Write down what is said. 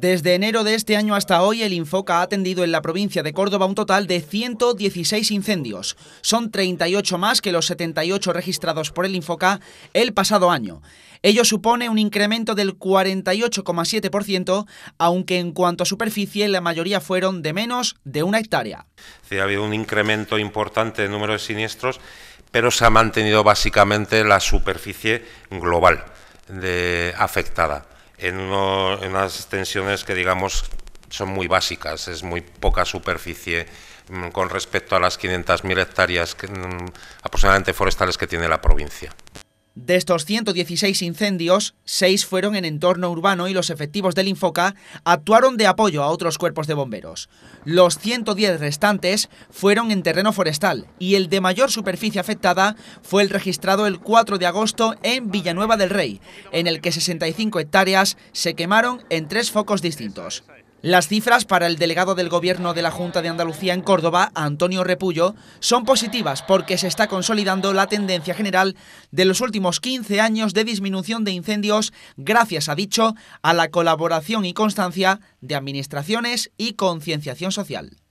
Desde enero de este año hasta hoy, el Infoca ha atendido en la provincia de Córdoba un total de 116 incendios. Son 38 más que los 78 registrados por el Infoca el pasado año. Ello supone un incremento del 48,7%, aunque en cuanto a superficie la mayoría fueron de menos de una hectárea. ha habido un incremento importante de número de siniestros, pero se ha mantenido básicamente la superficie global afectada en, unas extensiones que digamos son muy básicas, es muy poca superficie mm, con respecto a las 500.000 hectáreas mm, aproximadamente forestales que tiene la provincia. De estos 116 incendios, 6 fueron en entorno urbano y los efectivos del Infoca actuaron de apoyo a otros cuerpos de bomberos. Los 110 restantes fueron en terreno forestal y el de mayor superficie afectada fue el registrado el 4 de agosto en Villanueva del Rey, en el que 65 hectáreas se quemaron en tres focos distintos. Las cifras para el delegado del Gobierno de la Junta de Andalucía en Córdoba, Antonio Repullo, son positivas porque se está consolidando la tendencia general de los últimos 15 años de disminución de incendios gracias, ha dicho, a la colaboración y constancia de administraciones y concienciación social.